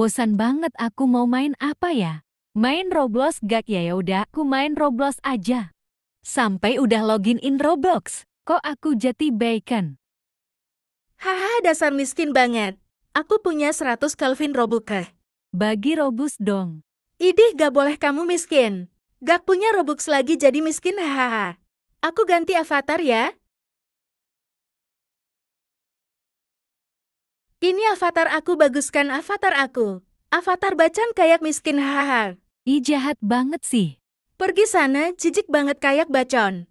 Bosan banget aku mau main apa ya? Main Roblox gak ya yaudah aku main Roblox aja. Sampai udah login in Roblox, kok aku jadi bacon? Haha dasar miskin banget. Aku punya 100 Kelvin Robux. Bagi Robux dong. Idih gak boleh kamu miskin. Gak punya Robux lagi jadi miskin hahaha. Aku ganti avatar ya. Ini avatar aku baguskan avatar aku. Avatar bacan kayak miskin haha. Ih jahat banget sih. Pergi sana, jijik banget kayak bacon.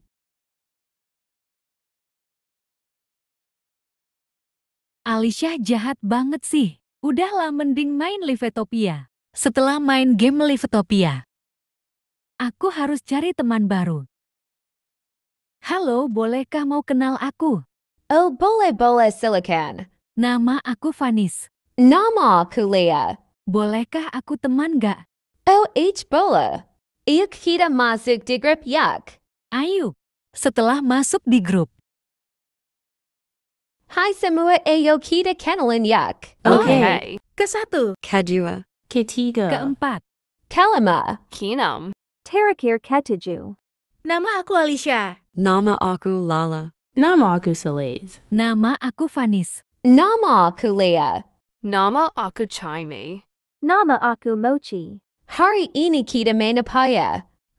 Alisha jahat banget sih. Udahlah mending main Livetopia. Setelah main game Livetopia. Aku harus cari teman baru. Halo, bolehkah mau kenal aku? Oh, boleh-boleh silakan. Nama aku Vanis. Nama aku Lea. Bolehkah aku teman gak? OH bola. Yuk kita masuk di grup yuk. Ayo, setelah masuk di grup. Hai semua, ayo kita kenalin yuk. Oke. Okay. Okay. Ke satu. Kedua. Ketiga. Keempat. Kelima. Keenam. Terakhir ketujuh. Nama aku Alicia. Nama aku Lala. Nama aku Seliz. Nama aku Vanis. Nama aku lea. Nama aku Chime. Nama aku Mochi. Hari ini kita main apa ya?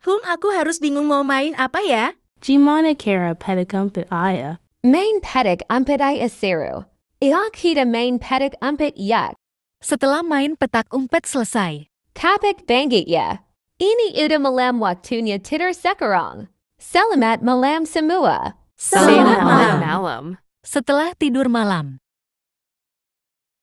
Hum, aku harus bingung mau main apa ya? Gimana kira petik umpet ayah? Main petik umpet ayah seru. Iya kita main petik umpet ya. Setelah main petak umpet selesai. Kapek bangkit ya. Ini udah malam waktunya tidur sekarang. Selamat malam semua. Selamat, Selamat malam. Setelah tidur malam.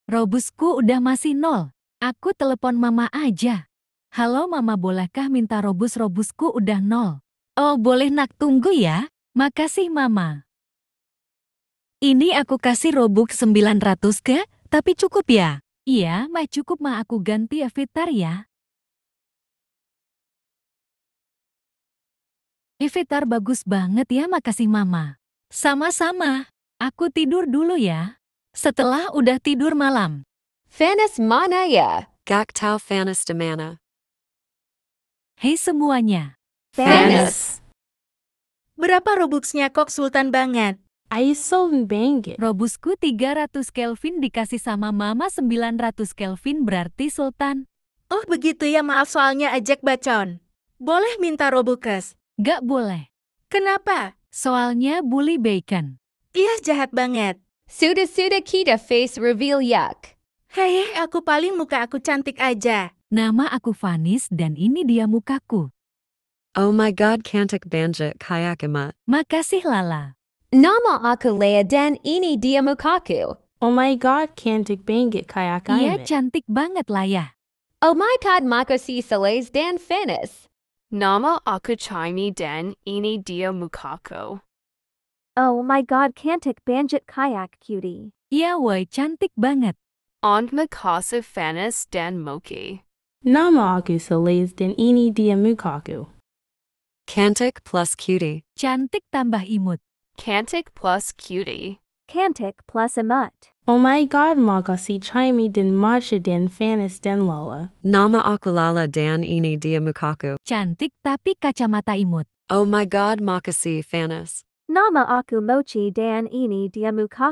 Robusku udah masih nol. Aku telepon mama aja. Halo mama bolehkah minta robus robusku udah nol? Oh boleh nak tunggu ya. Makasih mama. Ini aku kasih robux 900 ke, tapi cukup ya? Iya, ma cukup ma aku ganti Evitar ya. Evitar bagus banget ya makasih mama. Sama-sama, aku tidur dulu ya setelah udah tidur malam. Fanas mana ya? Gak tau Fanas di mana? Hei semuanya. Fanas. Berapa Robuxnya kok Sultan banget? Aisolven banget. Robusku 300 Kelvin dikasih sama mama 900 Kelvin berarti Sultan. Oh begitu ya maaf soalnya ajak bacon. Boleh minta Robukes? Gak boleh. Kenapa? Soalnya bully bacon. Iya jahat banget. Suda-suda kita face reveal Yuck. Hei, aku paling muka aku cantik aja. Nama aku Vanis dan ini dia mukaku. Oh my god, cantik banget kayak kayakima. Makasih Lala. Nama aku Lea dan ini dia mukaku. Oh my god, cantik banget kayakima. Iya, cantik banget lah ya. Oh my god, makasih Sales dan Vanis. Nama aku Chimey dan ini dia mukaku. Oh my god, cantik banget kayak cutie. Iya woi, cantik banget. On Mikasa Fanis dan Moki. Nama aku Soleil dan ini dia mukaku. Cantik plus cutie. Cantik tambah imut. Cantik plus cutie. Cantik plus imut. Oh my god, makasih Chimi dan Masha dan Fanis dan Lola. Nama aku Lala dan ini dia mukaku. Cantik tapi kacamata imut. Oh my god, makasih Fanis. Nama aku Mochi dan ini dia muka.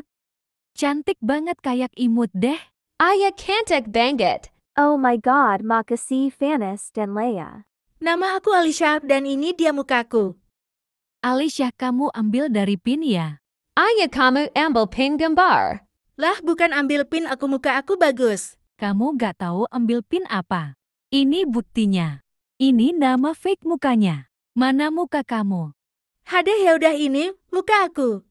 Cantik banget kayak imut deh. Ayah cantik banget. Oh my god, makasih Fanis dan Leia. Nama aku Alicia dan ini dia mukaku. Alicia kamu ambil dari pin ya? Ayah kamu ambil pin gambar. Lah bukan ambil pin aku muka aku bagus. Kamu gak tahu ambil pin apa? Ini buktinya. Ini nama fake mukanya. Mana muka kamu? Hade Hilda ini, muka aku.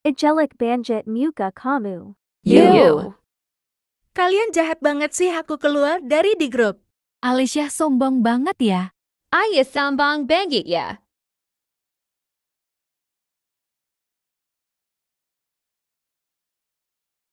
Angelic Banjet Muka Kamu. You. Kalian jahat banget sih aku keluar dari di grup. Alicia sombong banget ya. Ayah sombong banget ya.